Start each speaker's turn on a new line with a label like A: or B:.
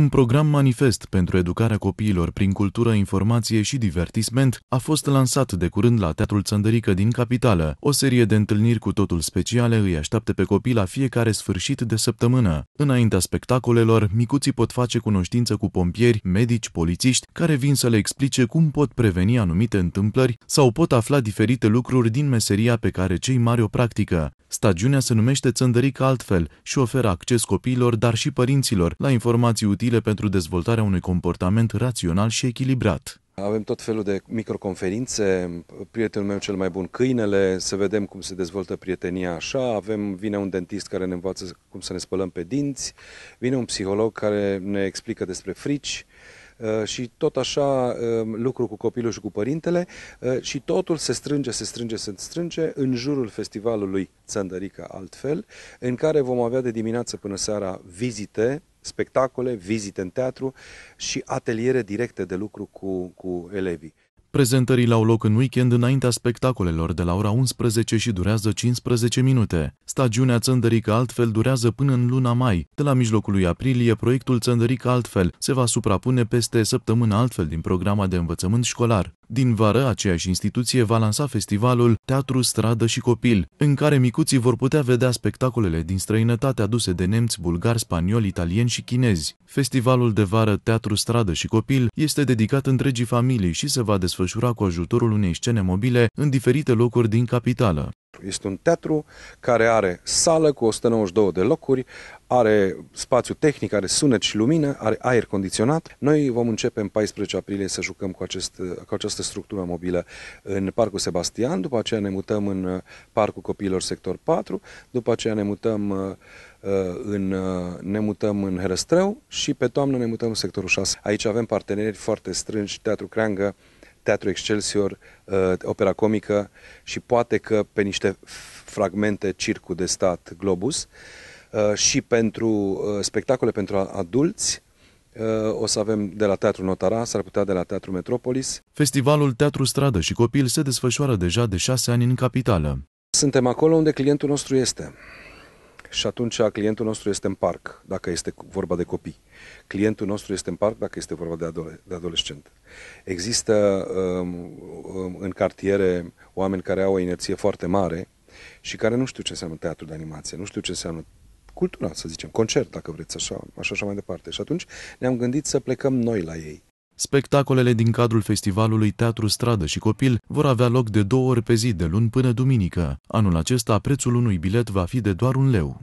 A: Un program manifest pentru educarea copiilor prin cultură, informație și divertisment a fost lansat de curând la Teatrul Țăndărică din capitală. O serie de întâlniri cu totul speciale îi așteaptă pe copii la fiecare sfârșit de săptămână. Înaintea spectacolelor, micuții pot face cunoștință cu pompieri, medici, polițiști, care vin să le explice cum pot preveni anumite întâmplări sau pot afla diferite lucruri din meseria pe care cei mari o practică. Stagiunea se numește Țăndărică altfel și oferă acces copiilor, dar și părinților, la informații utile utile pentru dezvoltarea unui comportament rațional și echilibrat.
B: Avem tot felul de microconferințe, prietenul meu cel mai bun, câinele, să vedem cum se dezvoltă prietenia așa, avem, vine un dentist care ne învață cum să ne spălăm pe dinți, vine un psiholog care ne explică despre frici, uh, și tot așa uh, lucru cu copilul și cu părintele uh, și totul se strânge, se strânge, se strânge în jurul festivalului Țăndărica altfel, în care vom avea de dimineață până seara vizite spectacole, vizite în teatru și ateliere directe de lucru cu, cu elevii.
A: Prezentările au loc în weekend înaintea spectacolelor de la ora 11 și durează 15 minute. Stagiunea Țăndărică Altfel durează până în luna mai. De la mijlocul lui aprilie, proiectul Țăndărică Altfel se va suprapune peste săptămână altfel din programa de învățământ școlar. Din vară, aceeași instituție va lansa festivalul Teatru, Stradă și Copil, în care micuții vor putea vedea spectacolele din străinătate aduse de nemți, bulgari, spanioli, italieni și chinezi. Festivalul de vară Teatru, Stradă și Copil este dedicat întregii familii și se va desfășura cu ajutorul unei scene mobile în diferite locuri din capitală.
B: Este un teatru care are sală cu 192 de locuri, are spațiu tehnic, are sunet și lumină, are aer condiționat. Noi vom începe în 14 aprilie să jucăm cu, acest, cu această structură mobilă în Parcul Sebastian, după aceea ne mutăm în uh, Parcul Copiilor Sector 4, după aceea ne mutăm uh, uh, în, ne mutăm în Herăstrău și pe toamnă ne mutăm în sectorul 6. Aici avem parteneri foarte strângi, Teatru Creangă, Teatru Excelsior, uh, opera comică și poate că pe niște fragmente circu de stat Globus uh, și pentru uh, spectacole pentru adulți o să avem de la Teatru Notara, s-ar putea de la Teatru Metropolis.
A: Festivalul Teatru Stradă și Copil se desfășoară deja de șase ani în capitală.
B: Suntem acolo unde clientul nostru este. Și atunci clientul nostru este în parc, dacă este vorba de copii. Clientul nostru este în parc, dacă este vorba de, adole- de adolescent. Există um, um în cartiere oameni care au o inerție foarte mare și care nu știu ce înseamnă teatru de animație, nu știu ce înseamnă cultura, să zicem, concert, dacă vreți, așa, așa, așa mai departe. Și atunci ne-am gândit să plecăm noi la ei
A: Spectacolele din cadrul festivalului Teatru Stradă și Copil vor avea loc de două ori pe zi, de luni până duminică. Anul acesta, prețul unui bilet va fi de doar un leu.